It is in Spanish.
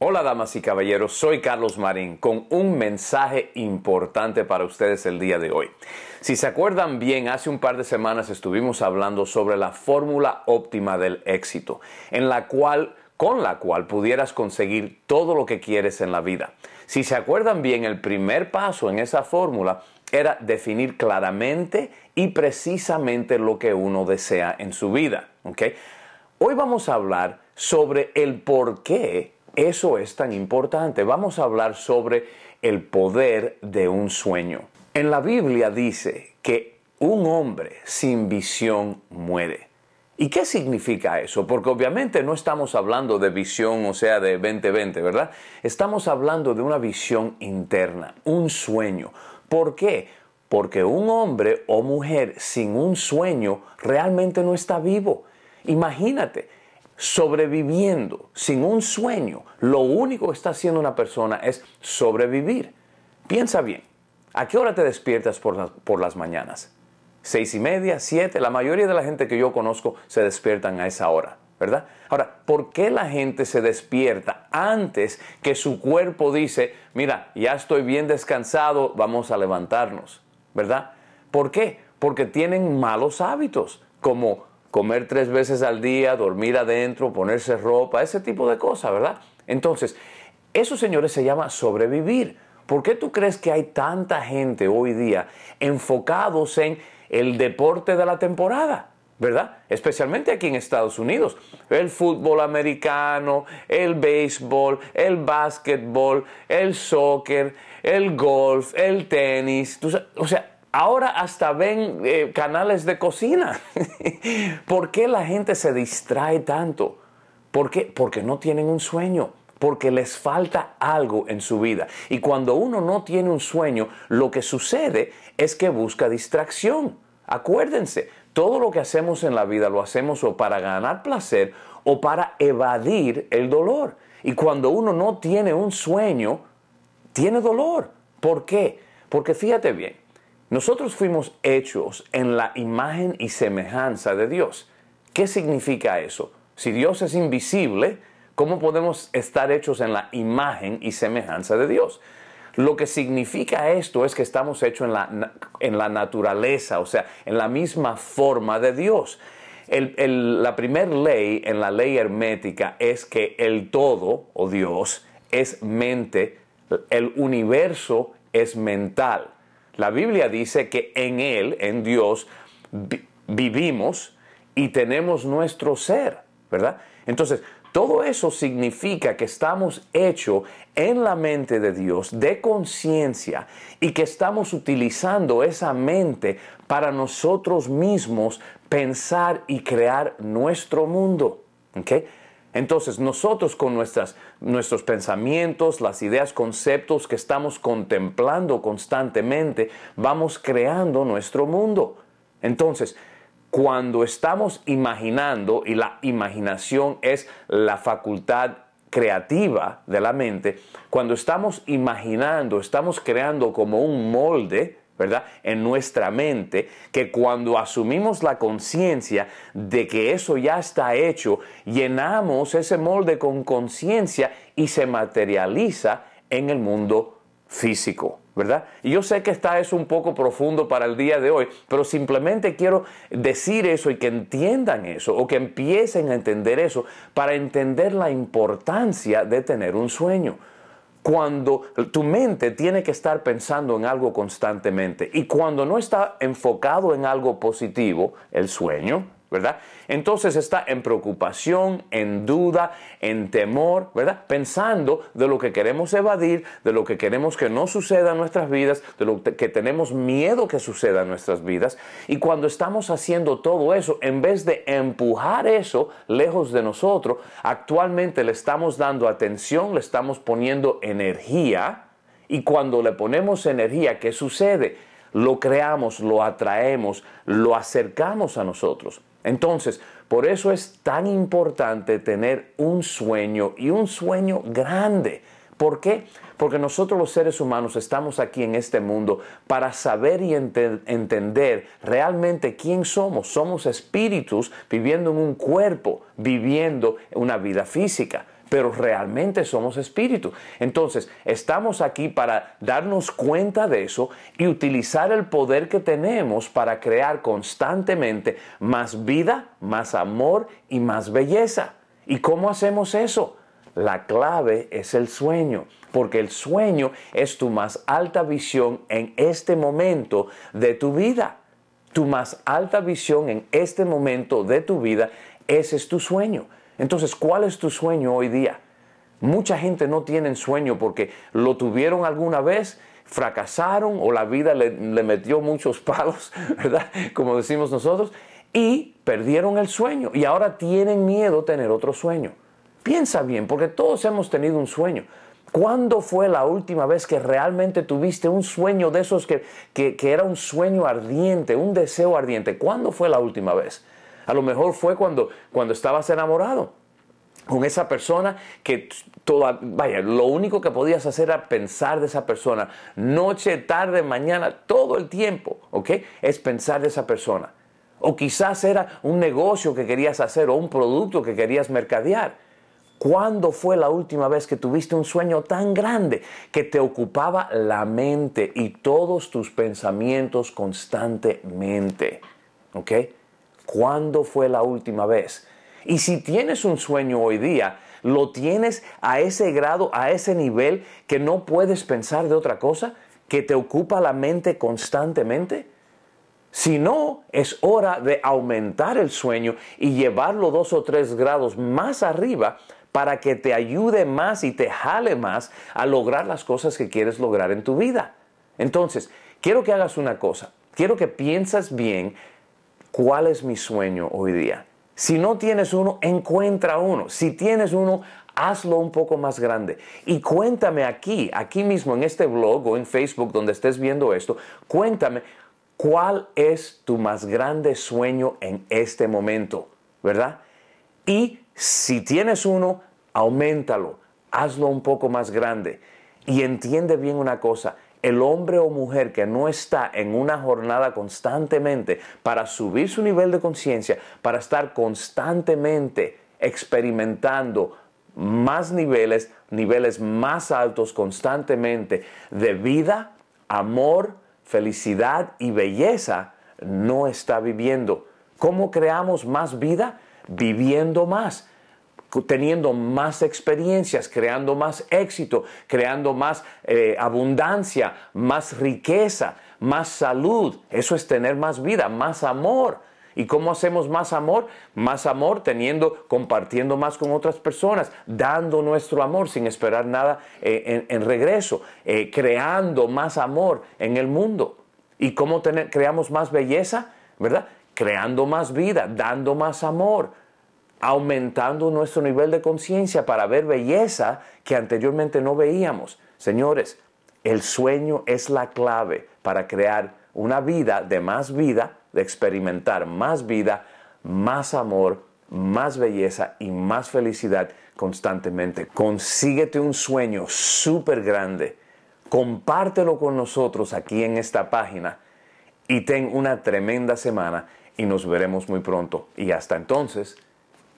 Hola damas y caballeros, soy Carlos Marín con un mensaje importante para ustedes el día de hoy. Si se acuerdan bien, hace un par de semanas estuvimos hablando sobre la fórmula óptima del éxito, en la cual con la cual pudieras conseguir todo lo que quieres en la vida. Si se acuerdan bien, el primer paso en esa fórmula era definir claramente y precisamente lo que uno desea en su vida. Hoy vamos a hablar sobre el por qué eso es tan importante. Vamos a hablar sobre el poder de un sueño. En la Biblia dice que un hombre sin visión muere. ¿Y qué significa eso? Porque obviamente no estamos hablando de visión, o sea, de 2020, ¿verdad? Estamos hablando de una visión interna, un sueño. ¿Por qué? Porque un hombre o mujer sin un sueño realmente no está vivo. Imagínate, sobreviviendo sin un sueño, lo único que está haciendo una persona es sobrevivir. Piensa bien, ¿a qué hora te despiertas por las, mañanas? Seis y media, siete, la mayoría de la gente que yo conozco se despiertan a esa hora, ¿verdad? Ahora, ¿por qué la gente se despierta antes que su cuerpo dice, mira, ya estoy bien descansado, vamos a levantarnos, ¿verdad? ¿Por qué? Porque tienen malos hábitos, como comer tres veces al día, dormir adentro, ponerse ropa, ese tipo de cosas, ¿verdad? Entonces, eso, señores, se llama sobrevivir. ¿Por qué tú crees que hay tanta gente hoy día enfocados en el deporte de la temporada? ¿Verdad? Especialmente aquí en Estados Unidos. El fútbol americano, el béisbol, el básquetbol, el soccer, el golf, el tenis. O sea, Ahora hasta ven eh, canales de cocina. ¿Por qué la gente se distrae tanto? ¿Por qué? Porque no tienen un sueño, porque les falta algo en su vida. Y cuando uno no tiene un sueño, lo que sucede es que busca distracción. Acuérdense, todo lo que hacemos en la vida lo hacemos o para ganar placer o para evadir el dolor. Y cuando uno no tiene un sueño, tiene dolor. ¿Por qué? Porque fíjate bien, nosotros fuimos hechos en la imagen y semejanza de Dios. ¿Qué significa eso? Si Dios es invisible, ¿cómo podemos estar hechos en la imagen y semejanza de Dios? Lo que significa esto es que estamos hechos en la, en la naturaleza, o sea, en la misma forma de Dios. la primera ley en la ley hermética es que el todo, o Dios, es mente, el universo es mental. La Biblia dice que en Él, en Dios, vivimos y tenemos nuestro ser, ¿verdad? Entonces, todo eso significa que estamos hechos en la mente de Dios, de conciencia, y que estamos utilizando esa mente para nosotros mismos pensar y crear nuestro mundo. ¿ok? Entonces nosotros con nuestros pensamientos, las ideas, conceptos que estamos contemplando constantemente, vamos creando nuestro mundo. Entonces, cuando estamos imaginando, y la imaginación es la facultad creativa de la mente, cuando estamos imaginando, estamos creando como un molde, ¿verdad? En nuestra mente, que cuando asumimos la conciencia de que eso ya está hecho, llenamos ese molde con conciencia y se materializa en el mundo físico, ¿verdad? Y yo sé que está eso un poco profundo para el día de hoy, pero simplemente quiero decir eso y que entiendan eso o que empiecen a entender eso para entender la importancia de tener un sueño cuando tu mente tiene que estar pensando en algo constantemente y cuando no está enfocado en algo positivo, el sueño, ¿verdad? Entonces está en preocupación, en duda, en temor, ¿verdad? Pensando de lo que queremos evadir, de lo que queremos que no suceda en nuestras vidas, de lo que tenemos miedo que suceda en nuestras vidas. Y cuando estamos haciendo todo eso, en vez de empujar eso lejos de nosotros, actualmente le estamos dando atención, le estamos poniendo energía. Y cuando le ponemos energía, ¿qué sucede? Lo creamos, lo atraemos, lo acercamos a nosotros. Entonces, por eso es tan importante tener un sueño y un sueño grande. ¿Por qué? Porque nosotros los seres humanos estamos aquí en este mundo para saber y entender realmente quién somos. Somos espíritus viviendo en un cuerpo, viviendo una vida física pero realmente somos espíritu. Entonces, estamos aquí para darnos cuenta de eso y utilizar el poder que tenemos para crear constantemente más vida, más amor y más belleza. ¿Y cómo hacemos eso? La clave es el sueño, porque el sueño es tu más alta visión en este momento de tu vida. Tu más alta visión en este momento de tu vida, ese es tu sueño. Entonces, ¿cuál es tu sueño hoy día? Mucha gente no tiene sueño porque lo tuvieron alguna vez, fracasaron o la vida le, metió muchos palos, ¿verdad? Como decimos nosotros, y perdieron el sueño y ahora tienen miedo tener otro sueño. Piensa bien, porque todos hemos tenido un sueño. ¿Cuándo fue la última vez que realmente tuviste un sueño de esos que era un sueño ardiente, un deseo ardiente? ¿Cuándo fue la última vez? A lo mejor fue cuando, cuando estabas enamorado con esa persona que toda, vaya, lo único que podías hacer era pensar de esa persona, noche, tarde, mañana, todo el tiempo, ¿ok? Es pensar de esa persona. O quizás era un negocio que querías hacer o un producto que querías mercadear. ¿Cuándo fue la última vez que tuviste un sueño tan grande que te ocupaba la mente y todos tus pensamientos constantemente? ¿Ok? ¿Cuándo fue la última vez? Y si tienes un sueño hoy día, lo tienes a ese grado, a ese nivel, que no puedes pensar de otra cosa, que te ocupa la mente constantemente. Si no, es hora de aumentar el sueño y llevarlo dos o tres grados más arriba para que te ayude más y te jale más a lograr las cosas que quieres lograr en tu vida. Entonces, quiero que hagas una cosa, quiero que pienses bien ¿cuál es mi sueño hoy día? Si no tienes uno, encuentra uno. Si tienes uno, hazlo un poco más grande. Y cuéntame aquí, aquí mismo en este blog o en Facebook donde estés viendo esto, cuéntame cuál es tu más grande sueño en este momento, ¿verdad? Y si tienes uno, aumentalo, hazlo un poco más grande. Y entiende bien una cosa, el hombre o mujer que no está en una jornada constantemente para subir su nivel de conciencia, para estar constantemente experimentando más niveles, niveles más altos constantemente de vida, amor, felicidad y belleza, no está viviendo. ¿Cómo creamos más vida? Viviendo más teniendo más experiencias, creando más éxito, creando más eh, abundancia, más riqueza, más salud. Eso es tener más vida, más amor. ¿Y cómo hacemos más amor? Más amor teniendo, compartiendo más con otras personas, dando nuestro amor sin esperar nada eh, en, regreso, eh, creando más amor en el mundo. ¿Y cómo creamos más belleza? ¿Verdad? Creando más vida, dando más amor, aumentando nuestro nivel de conciencia para ver belleza que anteriormente no veíamos. Señores, el sueño es la clave para crear una vida de más vida, de experimentar más vida, más amor, más belleza y más felicidad constantemente. Consíguete un sueño súper grande, compártelo con nosotros aquí en esta página y ten una tremenda semana y nos veremos muy pronto. Y hasta entonces,